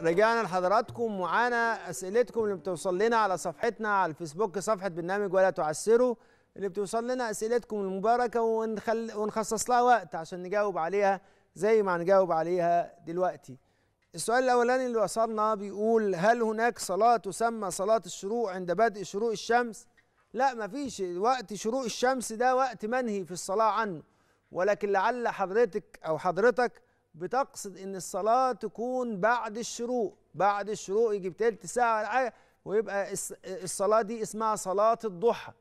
رجعنا لحضراتكم معانا اسئلتكم اللي بتوصل لنا على صفحتنا على الفيسبوك صفحه برنامج ولا تعسروا اللي بتوصل لنا اسئلتكم المباركه ونخل... ونخصص لها وقت عشان نجاوب عليها زي ما هنجاوب عليها دلوقتي. السؤال الاولاني اللي وصلنا بيقول هل هناك صلاه تسمى صلاه الشروق عند بدء شروق الشمس؟ لا ما فيش وقت شروق الشمس ده وقت منهي في الصلاه عنه ولكن لعل حضرتك او حضرتك بتقصد ان الصلاه تكون بعد الشروق بعد الشروق يجي تلت ساعه ولا حاجه ويبقى الصلاه دي اسمها صلاه الضحى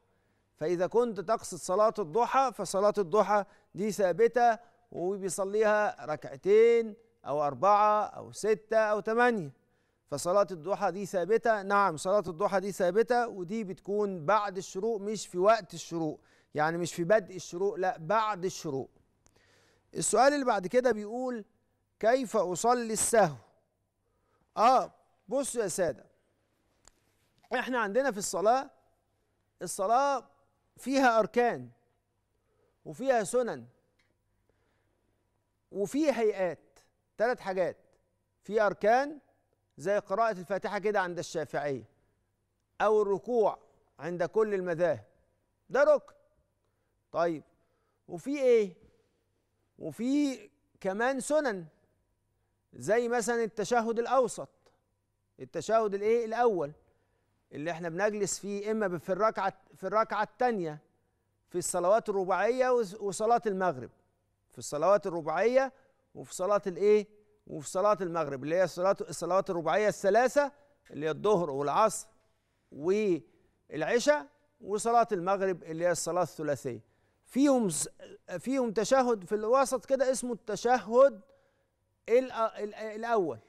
فاذا كنت تقصد صلاه الضحى فصلاه الضحى دي ثابته وبيصليها ركعتين او اربعه او سته او ثمانيه فصلاة الضحى دي ثابتة نعم صلاة الضحى دي ثابتة ودي بتكون بعد الشروق مش في وقت الشروق يعني مش في بدء الشروق لا بعد الشروق السؤال اللي بعد كده بيقول كيف أصلي السهو آه بصوا يا سادة إحنا عندنا في الصلاة الصلاة فيها أركان وفيها سنن وفي هيئات ثلاث حاجات في أركان زي قراءة الفاتحة كده عند الشافعية أو الركوع عند كل المذاهب ده ركن طيب وفي إيه وفي كمان سنن زي مثلا التشهد الاوسط التشهد الايه الاول اللي احنا بنجلس فيه اما في الركعه في الركعه الثانيه في الصلوات الرباعيه وصلاه المغرب في الصلوات الرباعيه وفي صلاه الايه وفي صلاه المغرب اللي هي الصلوات الصلوات الرباعيه الثلاثه اللي هي الظهر والعصر والعشاء وصلاه المغرب اللي هي الصلاه الثلاثيه فيهم فيهم تشهد في الوسط كده اسمه التشهد الاول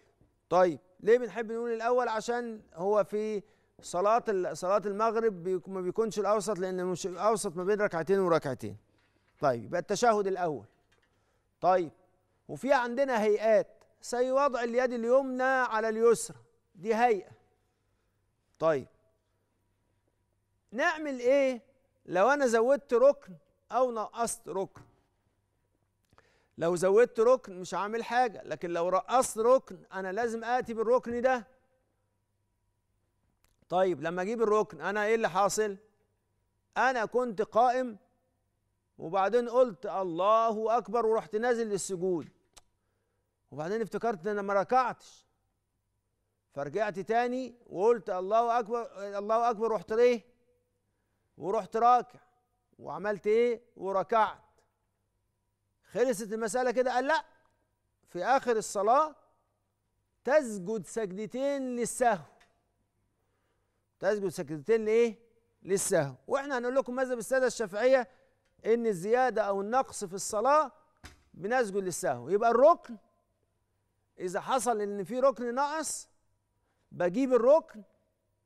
طيب ليه بنحب نقول الاول عشان هو في صلاه صلاه المغرب ما بيكونش الاوسط لان مش الاوسط ما بين ركعتين وركعتين طيب يبقى التشهد الاول طيب وفي عندنا هيئات سي وضع اليد اليمنى على اليسرى دي هيئه طيب نعمل ايه لو انا زودت ركن أو نقصت ركن لو زودت ركن مش هعمل حاجة لكن لو رقصت ركن أنا لازم آتي بالركن ده طيب لما أجيب الركن أنا إيه اللي حاصل؟ أنا كنت قائم وبعدين قلت الله أكبر ورحت نازل للسجود وبعدين افتكرت ان انا ما ركعتش فرجعت تاني وقلت الله اكبر الله اكبر رحت ليه ورحت راكع وعملت ايه وركعت خلصت المسألة كده قال لا في آخر الصلاة تسجد سجدتين للسهو تسجد سجدتين لإيه؟ للسهو وإحنا هنقول لكم مذهب السادة الشافعية إن الزيادة أو النقص في الصلاة بنسجد للسهو يبقى الركن إذا حصل إن في ركن ناقص بجيب الركن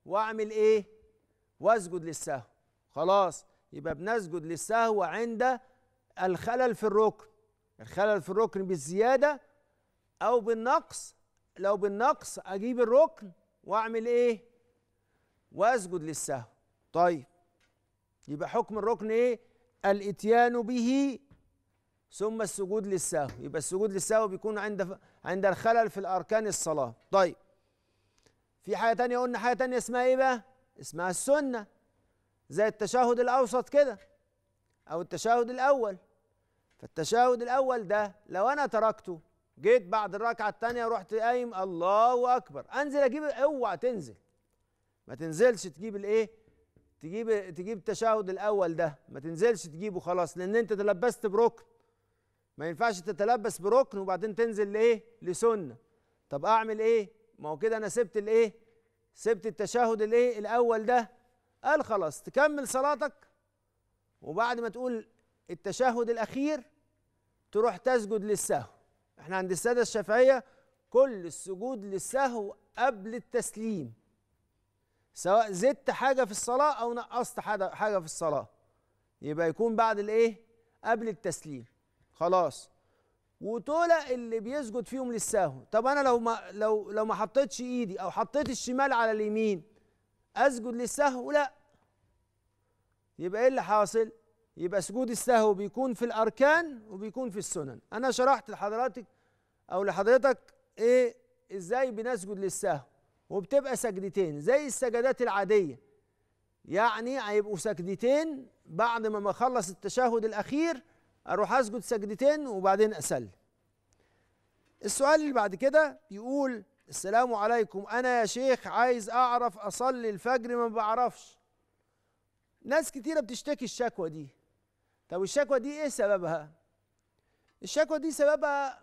وأعمل إيه؟ وأسجد للسهو خلاص يبقى بنسجد للسهو عند الخلل في الركن الخلل في الركن بالزيادة أو بالنقص لو بالنقص أجيب الركن وأعمل إيه وأسجد للسهو طيب يبقى حكم الركن إيه الإتيان به ثم السجود للسهو يبقى السجود للسهو بيكون عند عند الخلل في الأركان الصلاة طيب في حاجة تانية قلنا حاجة تانية اسمها إيه بقى اسمها السنة زي التشهد الأوسط كده أو التشهد الأول فالتشهد الأول ده لو أنا تركته جيت بعد الركعة الثانية رحت قايم الله أكبر أنزل أجيب أوعى تنزل ما تنزلش تجيب الإيه؟ تجيب تجيب التشهد الأول ده ما تنزلش تجيبه خلاص لأن أنت تلبست بركن ما ينفعش تتلبس بركن وبعدين تنزل لإيه؟ لسنة طب أعمل إيه؟ ما هو كده أنا سبت الإيه؟ سبت التشهد الإيه؟ الأول ده قال خلاص تكمل صلاتك وبعد ما تقول التشهد الاخير تروح تسجد للسهو احنا عند الساده الشافعيه كل السجود للسهو قبل التسليم سواء زدت حاجه في الصلاه او نقصت حاجه في الصلاه يبقى يكون بعد الايه قبل التسليم خلاص وطلع اللي بيسجد فيهم للسهو طب انا لو ما لو لو ما حطيتش ايدي او حطيت الشمال على اليمين اسجد للسهو لا يبقى ايه اللي حاصل يبقى سجود السهو بيكون في الاركان وبيكون في السنن انا شرحت لحضراتك او لحضرتك ايه ازاي بنسجد للسهو وبتبقى سجدتين زي السجدات العاديه يعني هيبقوا سجدتين بعد ما اخلص التشهد الاخير اروح اسجد سجدتين وبعدين اسلم السؤال اللي بعد كده يقول السلام عليكم انا يا شيخ عايز اعرف اصلي الفجر ما بعرفش ناس كتيرة بتشتكي الشكوى دي طب الشكوى دي ايه سببها؟ الشكوى دي سببها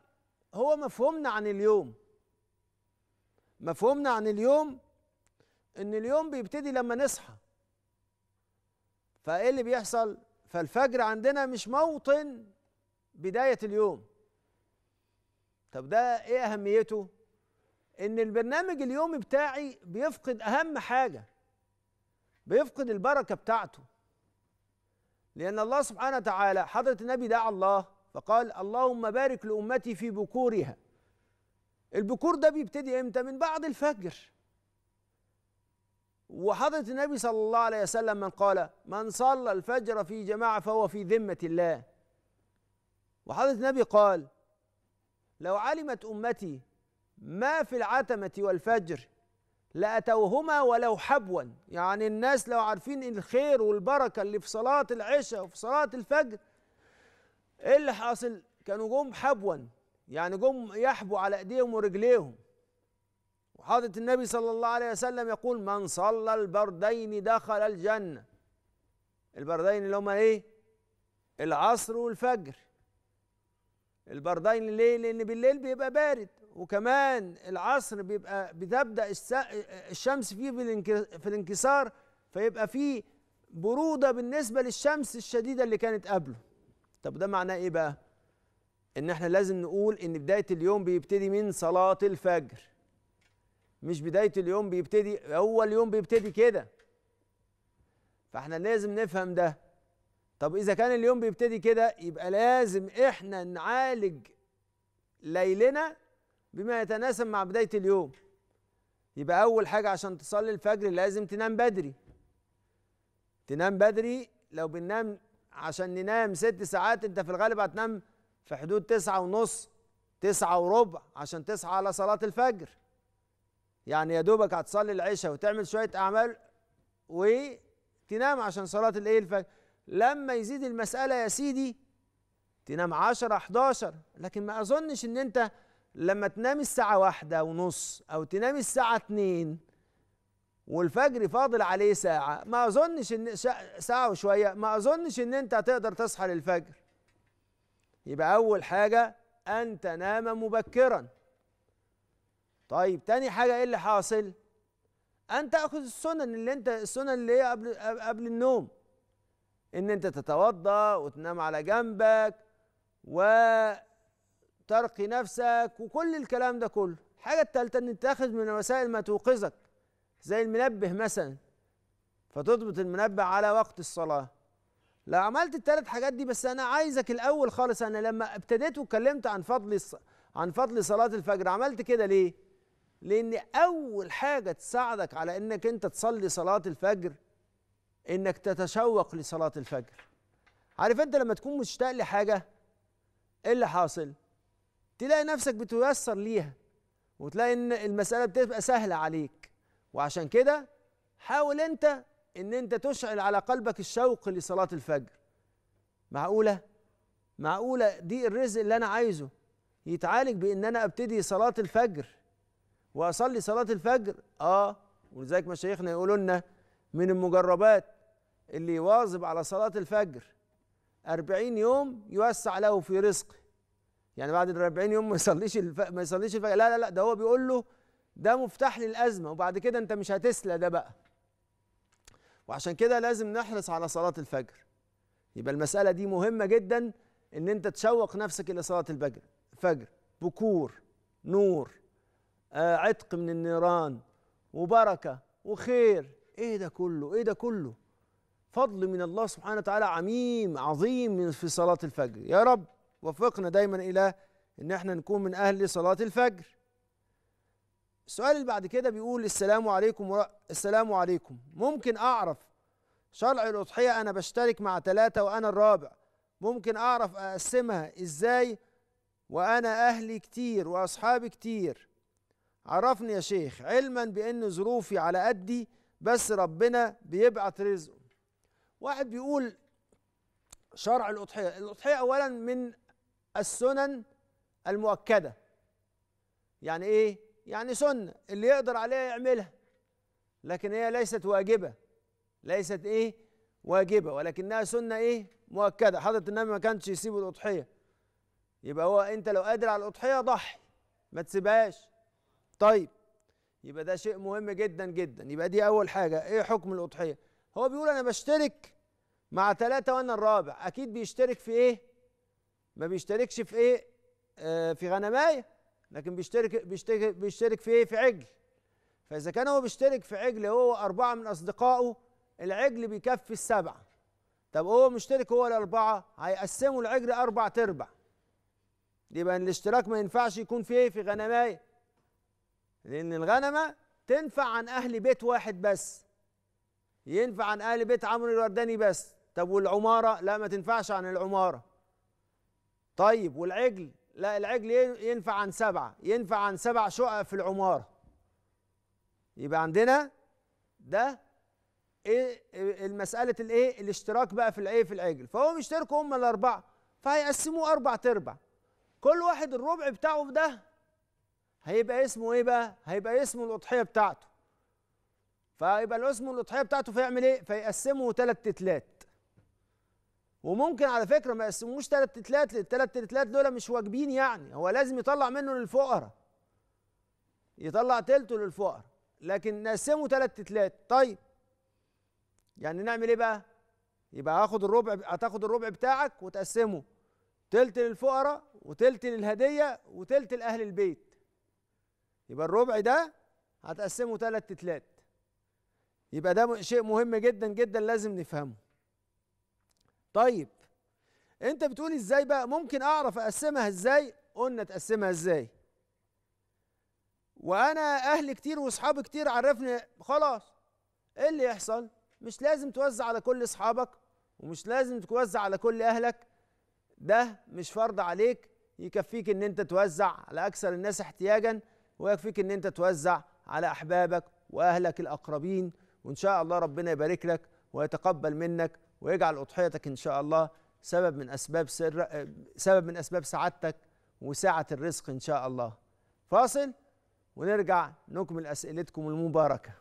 هو مفهومنا عن اليوم مفهومنا عن اليوم ان اليوم بيبتدي لما نصحى فايه اللي بيحصل؟ فالفجر عندنا مش موطن بداية اليوم طب ده ايه اهميته؟ ان البرنامج اليومي بتاعي بيفقد اهم حاجه بيفقد البركه بتاعته لان الله سبحانه وتعالى حضره النبي دعا الله فقال اللهم بارك لامتي في بكورها البكور ده بيبتدي امتى من بعد الفجر وحضرة النبي صلى الله عليه وسلم من قال من صلى الفجر في جماعة فهو في ذمة الله وحضرة النبي قال لو علمت أمتي ما في العتمة والفجر لأتوهما ولو حبوا يعني الناس لو عارفين الخير والبركة اللي في صلاة العشاء وفي صلاة الفجر ايه اللي حاصل كانوا جم حبوا يعني جم يحبوا على ايديهم ورجليهم وحضرة النبي صلى الله عليه وسلم يقول من صلى البردين دخل الجنة البردين اللي هما ايه العصر والفجر البردين ليه لان بالليل بيبقى بارد وكمان العصر بيبقى بتبدا الشمس فيه في الانكسار فيبقى فيه بروده بالنسبه للشمس الشديده اللي كانت قبله طب ده معناه ايه بقى ان احنا لازم نقول ان بدايه اليوم بيبتدي من صلاه الفجر مش بدايه اليوم بيبتدي هو اليوم بيبتدي كده فاحنا لازم نفهم ده طب اذا كان اليوم بيبتدي كده يبقى لازم احنا نعالج ليلنا بما يتناسب مع بداية اليوم يبقى أول حاجة عشان تصلي الفجر لازم تنام بدري تنام بدري لو بننام عشان ننام ست ساعات أنت في الغالب هتنام في حدود تسعة ونص تسعة وربع عشان تصحى على صلاة الفجر يعني يا دوبك هتصلي العشاء وتعمل شوية أعمال وتنام عشان صلاة الإيه الفجر لما يزيد المسألة يا سيدي تنام 10 11 لكن ما أظنش إن أنت لما تنام الساعة واحدة ونص أو تنام الساعة اتنين والفجر فاضل عليه ساعة ما أظنش إن ساعة وشوية ما أظنش إن أنت هتقدر تصحى للفجر يبقى أول حاجة أن تنام مبكرا طيب تاني حاجة إيه اللي حاصل؟ أن تأخذ السنن اللي أنت السنن اللي هي قبل قبل النوم إن أنت تتوضأ وتنام على جنبك و ترقي نفسك وكل الكلام ده كله الحاجة التالتة ان تاخذ من وسائل ما توقظك زي المنبه مثلا فتضبط المنبه على وقت الصلاة لو عملت الثلاث حاجات دي بس انا عايزك الاول خالص انا لما ابتديت واتكلمت عن فضل الص... عن فضل صلاة الفجر عملت كده ليه؟ لان اول حاجة تساعدك على انك انت تصلي صلاة الفجر انك تتشوق لصلاة الفجر عارف انت لما تكون مشتاق لحاجة ايه اللي حاصل؟ تلاقي نفسك بتيسر ليها وتلاقي ان المساله بتبقى سهله عليك وعشان كده حاول انت ان انت تشعل على قلبك الشوق لصلاه الفجر معقوله معقوله دي الرزق اللي انا عايزه يتعالج بان انا ابتدي صلاه الفجر واصلي صلاه الفجر اه ولذلك مشايخنا يقولوا لنا من المجربات اللي يواظب على صلاه الفجر أربعين يوم يوسع له في رزقه يعني بعد ال 40 يوم ما يصليش الف... ما يصليش الفجر لا لا لا ده هو بيقول له ده مفتاح للازمه وبعد كده انت مش هتسلى ده بقى وعشان كده لازم نحرص على صلاه الفجر يبقى المساله دي مهمه جدا ان انت تشوق نفسك الى صلاه الفجر فجر بكور نور آه عتق من النيران وبركه وخير ايه ده كله ايه ده كله فضل من الله سبحانه وتعالى عميم عظيم في صلاه الفجر يا رب وفقنا دايما الى ان احنا نكون من اهل صلاه الفجر السؤال اللي بعد كده بيقول السلام عليكم ورا... السلام عليكم ممكن اعرف شرع الاضحيه انا بشترك مع ثلاثه وانا الرابع ممكن اعرف اقسمها ازاي وانا اهلي كتير واصحابي كتير عرفني يا شيخ علما بان ظروفي على قدي بس ربنا بيبعت رزقه واحد بيقول شرع الاضحيه الاضحيه اولا من السنن المؤكده يعني ايه يعني سنه اللي يقدر عليها يعملها لكن هي ليست واجبه ليست ايه واجبه ولكنها سنه ايه مؤكده حضره النبي ما كانش يسيب الاضحيه يبقى هو انت لو قادر على الاضحيه ضحي ما تسيبهاش طيب يبقى ده شيء مهم جدا جدا يبقى دي اول حاجه ايه حكم الاضحيه هو بيقول انا بشترك مع ثلاثة وانا الرابع اكيد بيشترك في ايه ما بيشتركش في ايه آه في غنمايه لكن بيشترك بيشترك بيشترك في ايه في عجل فاذا كان هو بيشترك في عجل هو اربعه من اصدقائه العجل بيكفي السبعه طب هو مشترك هو الاربعه هيقسموا العجل اربع تربع يبقى الاشتراك ما ينفعش يكون في ايه في غنمايه لان الغنمه تنفع عن اهل بيت واحد بس ينفع عن اهل بيت عمرو الورداني بس طب والعماره لا ما تنفعش عن العماره طيب والعجل لا العجل ينفع عن سبعة ينفع عن سبع شقق في العمارة يبقى عندنا ده ايه المسألة الايه الاشتراك بقى في الايه في العجل فهم يشتركوا هم الأربعة فهيقسموه أربع تربع كل واحد الربع بتاعه ده هيبقى اسمه ايه بقى؟ هيبقى اسمه الأضحية بتاعته فيبقى الاسم الأضحية بتاعته فيعمل ايه؟ فيقسمه تلات تتلات وممكن على فكره ما يقسموش ثلاث تلات الثلاث تلات دول مش واجبين يعني هو لازم يطلع منه للفقراء يطلع تلته للفقراء لكن نقسمه ثلاث تلات طيب يعني نعمل ايه بقى يبقى هاخد الربع هتاخد الربع بتاعك وتقسمه تلت للفقراء وتلت للهديه وتلت لاهل البيت يبقى الربع ده هتقسمه ثلاث تلات يبقى ده شيء مهم جدا جدا لازم نفهمه طيب انت بتقول ازاي بقى ممكن اعرف اقسمها ازاي قلنا تقسمها ازاي وانا اهلي كتير واصحابي كتير عرفني خلاص ايه اللي يحصل مش لازم توزع على كل اصحابك ومش لازم توزع على كل اهلك ده مش فرض عليك يكفيك ان انت توزع على اكثر الناس احتياجا ويكفيك ان انت توزع على احبابك واهلك الاقربين وان شاء الله ربنا يبارك لك ويتقبل منك ويجعل أضحيتك إن شاء الله سبب من أسباب سر سبب من أسباب سعادتك وسعة الرزق إن شاء الله فاصل ونرجع نكمل أسئلتكم المباركة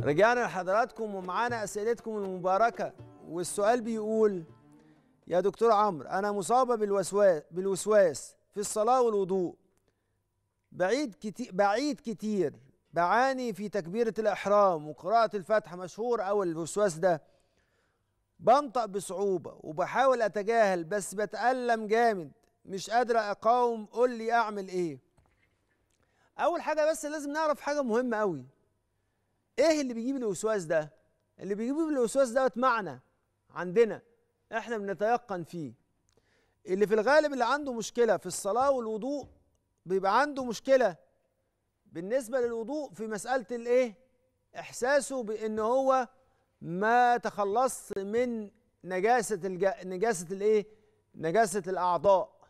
رجعنا لحضراتكم ومعانا أسئلتكم المباركة والسؤال بيقول يا دكتور عمرو أنا مصابة بالوسواس بالوسواس في الصلاة والوضوء بعيد كتير بعيد كتير بعاني في تكبيرة الإحرام وقراءة الفاتحة مشهور أو الوسواس ده بنطق بصعوبة وبحاول أتجاهل بس بتألم جامد مش قادر أقاوم قول لي أعمل إيه أول حاجة بس لازم نعرف حاجة مهمة أوي إيه اللي بيجيب الوسواس ده اللي بيجيب الوسواس دوت معنى عندنا احنا بنتيقن فيه اللي في الغالب اللي عنده مشكلة في الصلاة والوضوء بيبقى عنده مشكله بالنسبه للوضوء في مساله الايه احساسه بان هو ما تخلص من نجاسه الج... نجاسه الايه نجاسه الاعضاء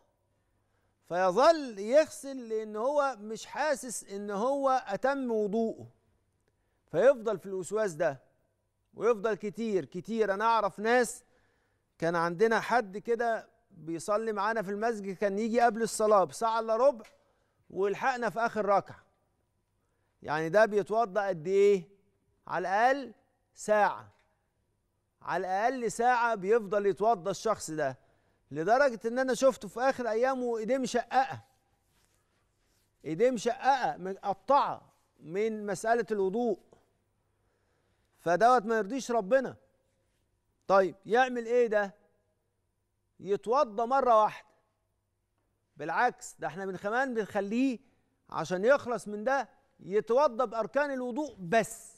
فيظل يغسل لان هو مش حاسس ان هو اتم وضوءه فيفضل في الوسواس ده ويفضل كتير كتير انا اعرف ناس كان عندنا حد كده بيصلي معانا في المسجد كان يجي قبل الصلاه بساعه الا ربع ولحقنا في اخر ركعه يعني ده بيتوضا قد ايه على الاقل ساعه على الاقل ساعه بيفضل يتوضا الشخص ده لدرجه ان انا شفته في اخر ايامه ايديه مشققه ايديه مشققه مقطعه من مساله الوضوء فدوت ما يرضيش ربنا طيب يعمل ايه ده يتوضا مره واحده بالعكس ده احنا من كمان بنخليه عشان يخلص من ده يتوضا باركان الوضوء بس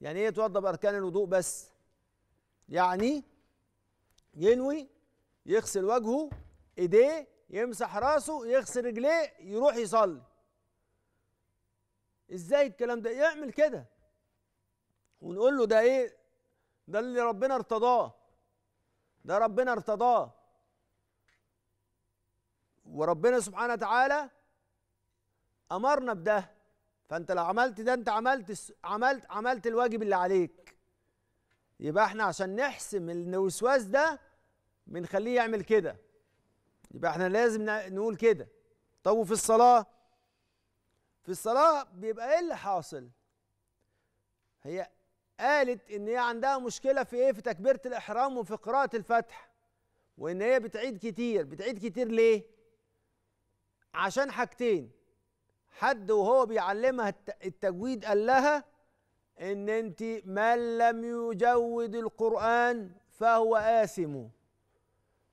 يعني ايه يتوضا باركان الوضوء بس يعني ينوي يغسل وجهه ايديه يمسح راسه يغسل رجليه يروح يصلي ازاي الكلام ده يعمل كده ونقول له ده ايه ده اللي ربنا ارتضاه ده ربنا ارتضاه وربنا سبحانه وتعالى امرنا بده فانت لو عملت ده انت عملت عملت عملت الواجب اللي عليك يبقى احنا عشان نحسم الوسواس ده بنخليه يعمل كده يبقى احنا لازم نقول كده طب وفي الصلاه في الصلاه بيبقى ايه اللي حاصل هي قالت ان هي عندها مشكله في ايه في تكبيره الاحرام وفي قراءه الفتح وان هي بتعيد كتير بتعيد كتير ليه عشان حاجتين حد وهو بيعلمها التجويد قال لها ان انت من لم يجود القرآن فهو آثم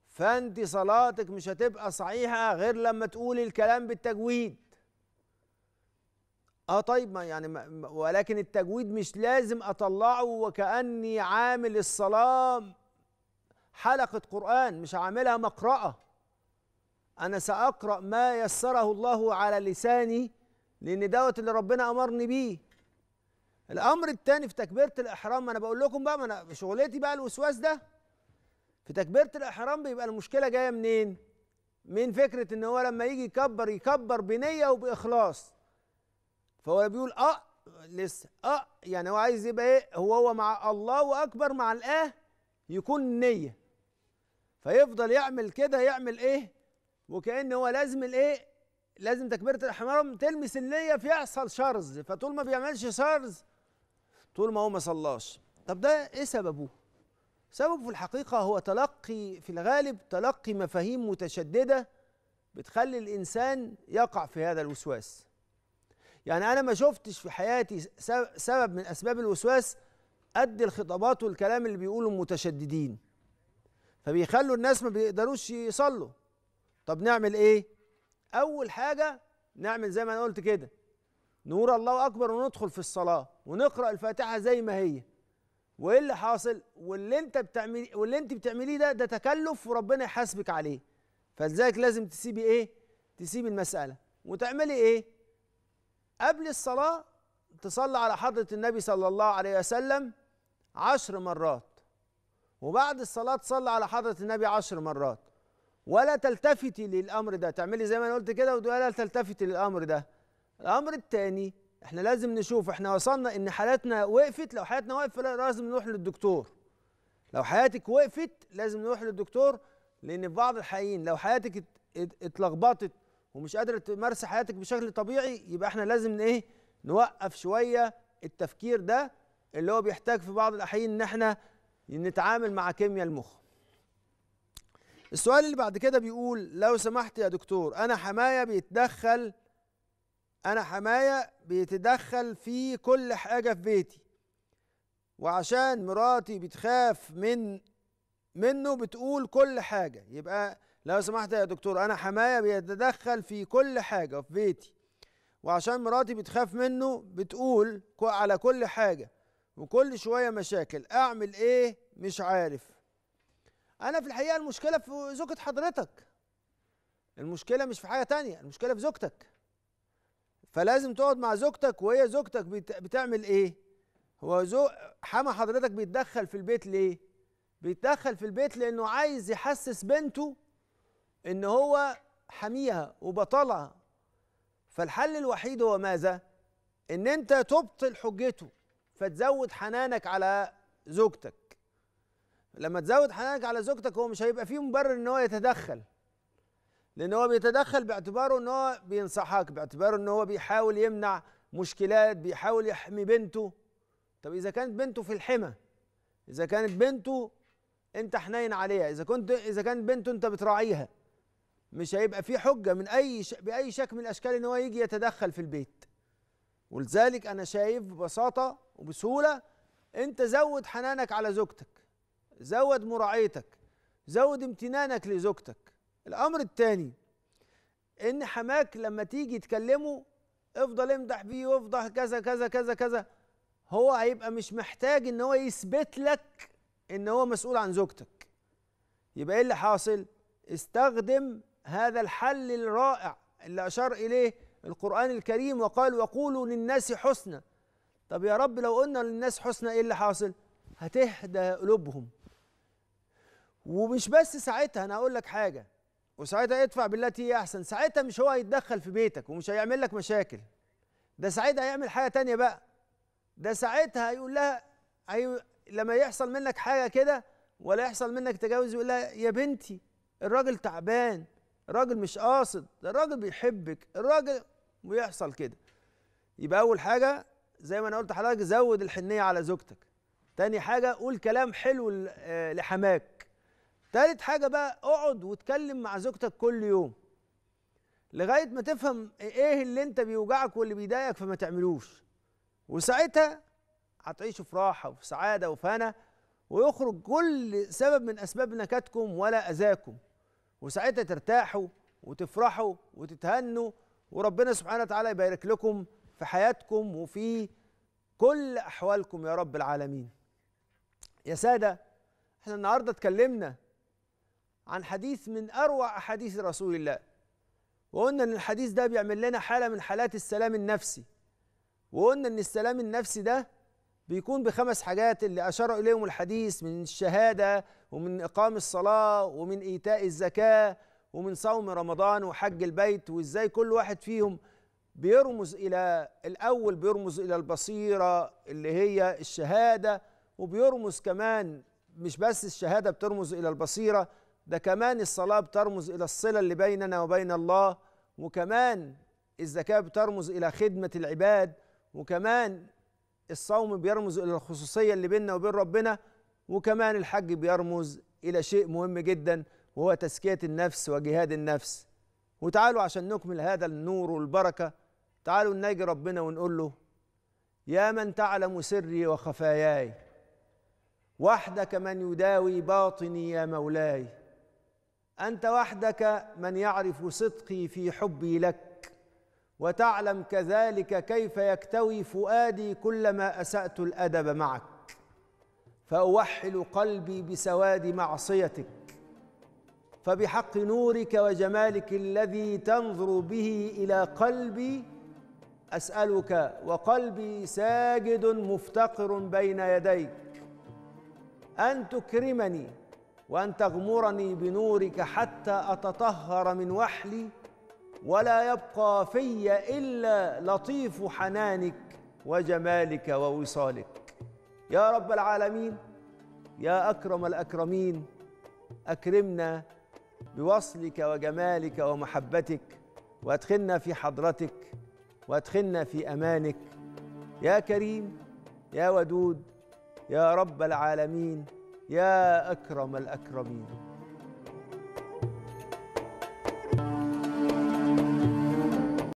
فانت صلاتك مش هتبقى صحيحة غير لما تقولي الكلام بالتجويد اه طيب ما يعني ما ولكن التجويد مش لازم اطلعه وكأني عامل الصلاة حلقة قرآن مش عاملها مقرأة أنا سأقرأ ما يسره الله على لساني لأن دوت اللي ربنا أمرني بيه الأمر الثاني في تكبيرة الإحرام أنا بقول لكم بقى ما أنا شغلتي بقى الوسواس ده في تكبيرة الإحرام بيبقى المشكلة جاية منين؟ من فكرة إن هو لما يجي يكبر يكبر بنية وبإخلاص فهو بيقول أه لسه أه يعني هو عايز يبقى إيه؟ هو هو مع الله وأكبر مع الأه يكون نية فيفضل يعمل كده يعمل إيه؟ وكأن هو لازم الايه لازم تكبيرة الإحرام تلمس النيه فيحصل شرز فطول ما بيعملش شرز طول ما هو ما صلاش طب ده ايه سببه؟ سببه في الحقيقة هو تلقي في الغالب تلقي مفاهيم متشددة بتخلي الإنسان يقع في هذا الوسواس يعني أنا ما شفتش في حياتي سبب من أسباب الوسواس قد الخطابات والكلام اللي بيقولوا متشددين فبيخلوا الناس ما بيقدروش يصلوا طب نعمل ايه اول حاجه نعمل زي ما انا قلت كده نقول الله اكبر وندخل في الصلاه ونقرا الفاتحه زي ما هي وايه اللي حاصل واللي انت بتعمليه واللي انت بتعمليه ده ده تكلف وربنا يحاسبك عليه فلذلك لازم تسيبي ايه تسيبي المساله وتعملي ايه قبل الصلاه تصلي على حضره النبي صلى الله عليه وسلم عشر مرات وبعد الصلاه تصلي على حضره النبي عشر مرات ولا تلتفتي للامر ده تعملي زي ما انا قلت كده ولا تلتفتي للامر ده الامر الثاني احنا لازم نشوف احنا وصلنا ان حالاتنا وقفت لو حالاتنا وقفت لازم نروح للدكتور لو حياتك وقفت لازم نروح للدكتور لان في بعض الحقيقين لو حياتك اتلخبطت ومش قادره تمارس حياتك بشكل طبيعي يبقى احنا لازم ايه نوقف شويه التفكير ده اللي هو بيحتاج في بعض الاحيان ان احنا نتعامل مع كيمياء المخ السؤال اللي بعد كده بيقول لو سمحت يا دكتور انا حمايه بيتدخل انا حمايه بيتدخل في كل حاجه في بيتي وعشان مراتي بتخاف من منه بتقول كل حاجه يبقى لو سمحت يا دكتور انا حمايه بيتدخل في كل حاجه في بيتي وعشان مراتي بتخاف منه بتقول على كل حاجه وكل شويه مشاكل اعمل ايه مش عارف انا في الحقيقه المشكله في زوجة حضرتك المشكله مش في حاجه تانية المشكله في زوجتك فلازم تقعد مع زوجتك وهي زوجتك بتعمل ايه هو زو حما حضرتك بيتدخل في البيت ليه بيتدخل في البيت لانه عايز يحسس بنته ان هو حميها وبطلها فالحل الوحيد هو ماذا ان انت تبطل حجته فتزود حنانك على زوجتك لما تزود حنانك على زوجتك هو مش هيبقى فيه مبرر ان هو يتدخل لان هو بيتدخل باعتباره ان هو بينصحك باعتباره ان هو بيحاول يمنع مشكلات بيحاول يحمي بنته طب اذا كانت بنته في الحمى اذا كانت بنته انت حنين عليها اذا كنت اذا كانت بنته انت بتراعيها مش هيبقى في حجه من اي ش... باي شكل من الاشكال ان هو يجي يتدخل في البيت ولذلك انا شايف ببساطه وبسهوله انت زود حنانك على زوجتك زود مراعيتك زود امتنانك لزوجتك الامر الثاني ان حماك لما تيجي تكلمه افضل امدح بيه وافضح كذا كذا كذا كذا هو هيبقى مش محتاج ان هو يثبت لك ان هو مسؤول عن زوجتك يبقى ايه اللي حاصل استخدم هذا الحل الرائع اللي اشار اليه القران الكريم وقال وقولوا للناس حسنى طب يا رب لو قلنا للناس حسنى ايه اللي حاصل هتهدى قلوبهم ومش بس ساعتها انا هقول لك حاجه وساعتها ادفع بالتي هي إيه احسن ساعتها مش هو هيتدخل في بيتك ومش هيعمل لك مشاكل ده ساعتها هيعمل حاجه تانية بقى ده ساعتها هيقول لها هي... لما يحصل منك حاجه كده ولا يحصل منك تجاوز يقول لها يا بنتي الراجل تعبان الراجل مش قاصد ده الراجل بيحبك الراجل ويحصل كده يبقى اول حاجه زي ما انا قلت لحضرتك زود الحنيه على زوجتك تاني حاجه قول كلام حلو آه، لحماك تالت حاجه بقى اقعد واتكلم مع زوجتك كل يوم لغايه ما تفهم ايه اللي انت بيوجعك واللي بيضايقك فما تعملوش وساعتها هتعيشوا في راحه وفي سعاده وفي هنا ويخرج كل سبب من اسباب نكاتكم ولا اذاكم وساعتها ترتاحوا وتفرحوا وتتهنوا وربنا سبحانه وتعالى يبارك لكم في حياتكم وفي كل احوالكم يا رب العالمين يا ساده احنا النهارده اتكلمنا عن حديث من أروع أحاديث رسول الله وقلنا أن الحديث ده بيعمل لنا حالة من حالات السلام النفسي وقلنا أن السلام النفسي ده بيكون بخمس حاجات اللي أشار إليهم الحديث من الشهادة ومن إقام الصلاة ومن إيتاء الزكاة ومن صوم رمضان وحج البيت وإزاي كل واحد فيهم بيرمز إلى الأول بيرمز إلى البصيرة اللي هي الشهادة وبيرمز كمان مش بس الشهادة بترمز إلى البصيرة ده كمان الصلاة بترمز إلى الصلة اللي بيننا وبين الله وكمان الزكاة بترمز إلى خدمة العباد وكمان الصوم بيرمز إلى الخصوصية اللي بيننا وبين ربنا وكمان الحج بيرمز إلى شيء مهم جدا وهو تزكية النفس وجهاد النفس وتعالوا عشان نكمل هذا النور والبركة تعالوا نناجي ربنا ونقول له يا من تعلم سري وخفاياي وحدك من يداوي باطني يا مولاي انت وحدك من يعرف صدقي في حبي لك وتعلم كذلك كيف يكتوي فؤادي كلما اسات الادب معك فاوحل قلبي بسواد معصيتك فبحق نورك وجمالك الذي تنظر به الى قلبي اسالك وقلبي ساجد مفتقر بين يديك ان تكرمني وان تغمرني بنورك حتى اتطهر من وحلي ولا يبقى في الا لطيف حنانك وجمالك ووصالك يا رب العالمين يا اكرم الاكرمين اكرمنا بوصلك وجمالك ومحبتك وادخلنا في حضرتك وادخلنا في امانك يا كريم يا ودود يا رب العالمين يا أكرم الأكرمين